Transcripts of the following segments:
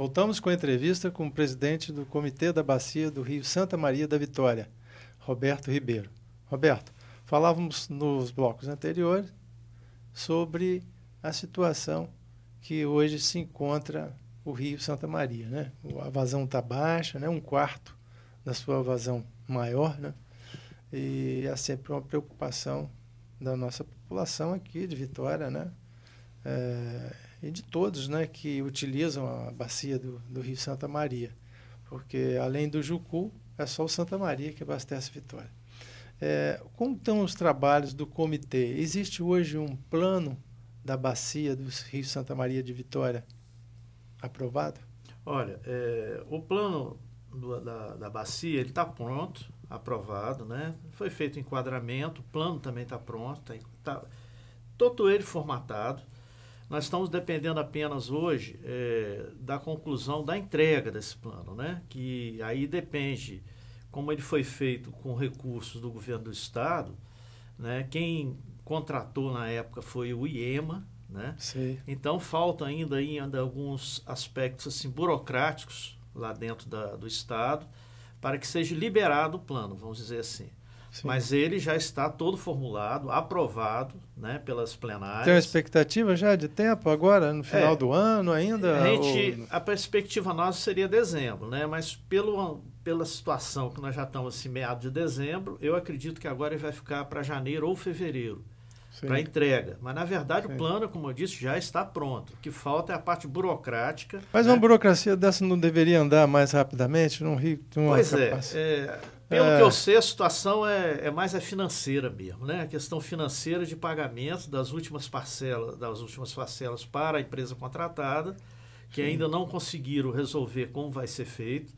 Voltamos com a entrevista com o presidente do Comitê da Bacia do Rio Santa Maria da Vitória, Roberto Ribeiro. Roberto, falávamos nos blocos anteriores sobre a situação que hoje se encontra o Rio Santa Maria. Né? A vazão está baixa, né? um quarto da sua vazão maior, né? e é sempre uma preocupação da nossa população aqui de Vitória, né? É e de todos né, que utilizam a bacia do, do Rio Santa Maria, porque além do Jucu, é só o Santa Maria que abastece Vitória. É, como estão os trabalhos do comitê? Existe hoje um plano da bacia do Rio Santa Maria de Vitória aprovado? Olha, é, o plano do, da, da bacia ele está pronto, aprovado, né? Foi feito enquadramento, o plano também está pronto, está tá, todo ele formatado. Nós estamos dependendo apenas hoje é, da conclusão da entrega desse plano, né? que aí depende como ele foi feito com recursos do governo do estado. Né? Quem contratou na época foi o IEMA. Né? Então falta ainda, ainda alguns aspectos assim, burocráticos lá dentro da, do estado para que seja liberado o plano, vamos dizer assim. Sim. Mas ele já está todo formulado, aprovado né, pelas plenárias. Tem uma expectativa já de tempo agora, no final é, do ano ainda? A, gente, ou... a perspectiva nossa seria dezembro, né? mas pelo, pela situação que nós já estamos assim, meados de dezembro, eu acredito que agora ele vai ficar para janeiro ou fevereiro para entrega. Mas, na verdade, Sim. o plano, como eu disse, já está pronto. O que falta é a parte burocrática. Mas né? uma burocracia dessa não deveria andar mais rapidamente? Não ri, não pois é, é. Pelo é. que eu sei, a situação é, é mais é financeira mesmo, né? A questão financeira de pagamento das últimas parcelas, das últimas parcelas para a empresa contratada, que Sim. ainda não conseguiram resolver como vai ser feito,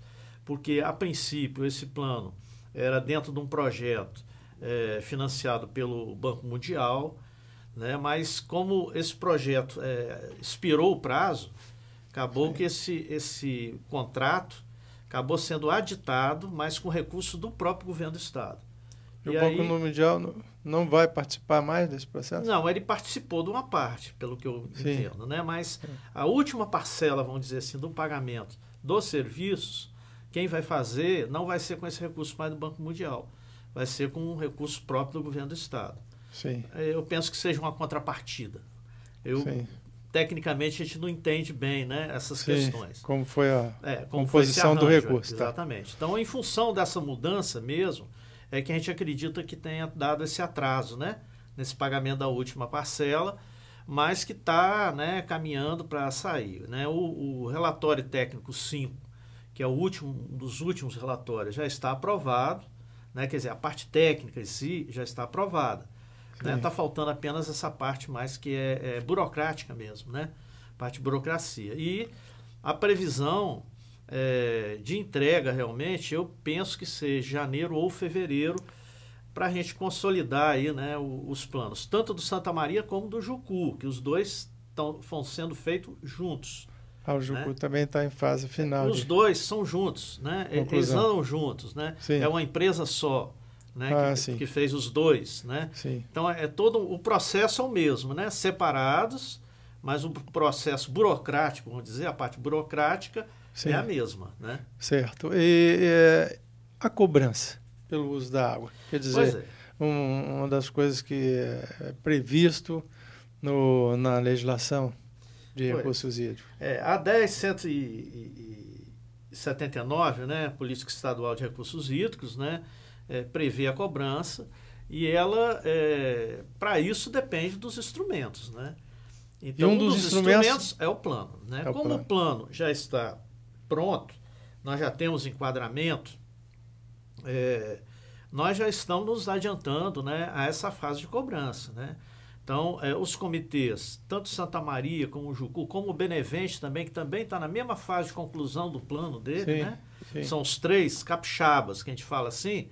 porque a princípio esse plano era dentro de um projeto é, financiado pelo Banco Mundial, né? mas como esse projeto é, expirou o prazo, acabou Sim. que esse, esse contrato acabou sendo aditado, mas com recurso do próprio governo do Estado. E, e o Banco Mundial não vai participar mais desse processo? Não, ele participou de uma parte, pelo que eu Sim. entendo, né? mas a última parcela, vamos dizer assim, do pagamento dos serviços, quem vai fazer não vai ser com esse recurso mais do Banco Mundial vai ser com um recurso próprio do governo do Estado. Sim. É, eu penso que seja uma contrapartida. Eu, Sim. Tecnicamente, a gente não entende bem né, essas Sim. questões. Como foi a é, como composição foi do recurso. Tá. Exatamente. Tá. Então, em função dessa mudança mesmo, é que a gente acredita que tenha dado esse atraso né, nesse pagamento da última parcela, mas que está né, caminhando para sair. Né? O, o relatório técnico 5, que é o último um dos últimos relatórios, já está aprovado né? Quer dizer, a parte técnica em si já está aprovada. Está né? Tá faltando apenas essa parte mais que é, é, burocrática mesmo, né? parte burocracia. E a previsão é, de entrega, realmente, eu penso que seja janeiro ou fevereiro para a gente consolidar aí, né, os planos, tanto do Santa Maria como do Jucu, que os dois estão sendo feitos juntos. Ah, o Jucu né? também está em fase final. Os de... dois são juntos, né? Conclusão. Eles andam juntos, né? Sim. É uma empresa só, né? Ah, que, que, fez os dois, né? Sim. Então é todo o processo é o mesmo, né? Separados, mas o processo burocrático, vamos dizer, a parte burocrática é sim. é a mesma, né? Certo. E é, a cobrança pelo uso da água, quer dizer, é. um, uma das coisas que é, é previsto no, na legislação de Foi. hídricos. É, a 1079, né, Política Estadual de Recursos Hídricos, né, é, prevê a cobrança e ela, é, para isso, depende dos instrumentos, né? Então, e um, um dos, dos instrumentos, instrumentos, é o plano, né? É o Como plano. o plano já está pronto, nós já temos enquadramento, é, nós já estamos nos adiantando, né, a essa fase de cobrança, né? Então, é, os comitês, tanto Santa Maria como o Jucu, como o Benevente também, que também está na mesma fase de conclusão do plano dele, sim, né? Sim. São os três capixabas, que a gente fala assim,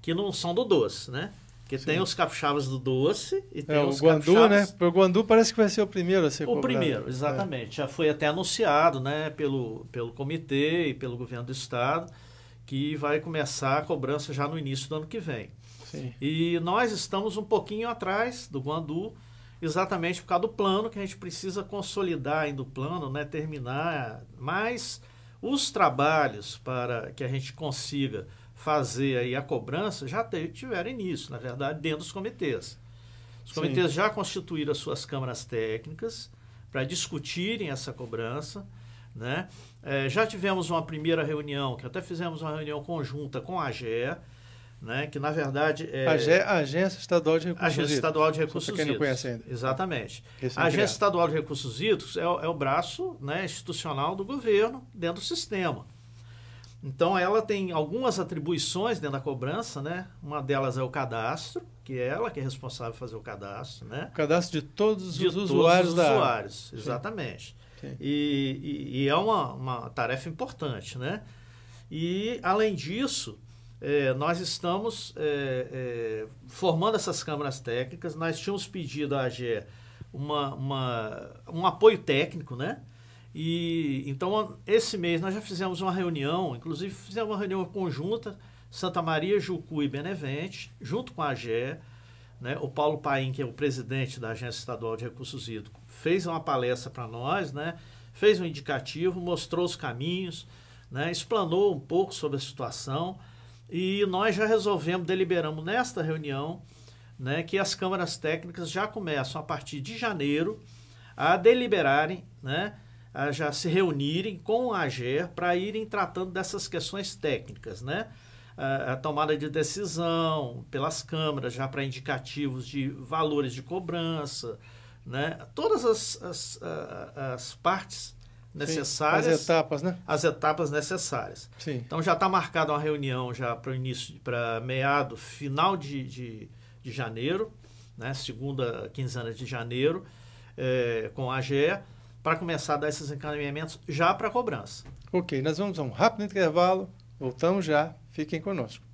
que não são do doce, né? Que tem os capixabas do doce e é, tem é, os o Guandu, né? capixabas... né? O Guandu parece que vai ser o primeiro a ser O cobrado. primeiro, né? exatamente. É. Já foi até anunciado, né? Pelo, pelo comitê e pelo governo do estado, que vai começar a cobrança já no início do ano que vem. E nós estamos um pouquinho atrás do Guandu, exatamente por causa do plano, que a gente precisa consolidar ainda o plano, né, terminar. Mas os trabalhos para que a gente consiga fazer aí a cobrança já tiveram início, na verdade, dentro dos comitês. Os comitês Sim. já constituíram as suas câmaras técnicas para discutirem essa cobrança. Né? É, já tivemos uma primeira reunião, que até fizemos uma reunião conjunta com a AGE, né, que na verdade é Agência Estadual de Recursos Agência Estadual de Recursos Para quem não conhece ainda. Exatamente. É a Agência Estadual de Recursos Hídricos é, é, o braço né, institucional do governo dentro do sistema. Então ela tem algumas atribuições dentro da cobrança, né? Uma delas é o cadastro, que é ela que é responsável por fazer o cadastro, né? O cadastro de todos de os todos usuários os da usuários, área. exatamente. Sim. E, e, e é uma, uma tarefa importante, né? E além disso, é, nós estamos é, é, formando essas câmaras técnicas. Nós tínhamos pedido à AGE uma, uma, um apoio técnico, né? E então esse mês nós já fizemos uma reunião, inclusive fizemos uma reunião conjunta Santa Maria, Jucu e Benevente, junto com a AGE. Né? O Paulo Paim, que é o presidente da Agência Estadual de Recursos Hídricos, fez uma palestra para nós, né? Fez um indicativo, mostrou os caminhos, né? Explanou um pouco sobre a situação. E nós já resolvemos, deliberamos nesta reunião, né, que as câmaras técnicas já começam a partir de janeiro a deliberarem, né, a já se reunirem com a AGER para irem tratando dessas questões técnicas, né? A, tomada de decisão pelas câmaras já para indicativos de valores de cobrança, né? Todas as, as, as partes necessárias. Sim, as né? etapas, né? As etapas necessárias. Sim. Então já está marcada uma reunião já para o início, para meado, final de, de, de janeiro, né? segunda quinzena de janeiro, é, com a AGE, para começar a dar esses encaminhamentos já para cobrança. Ok, nós vamos a um rápido intervalo, voltamos já, fiquem conosco.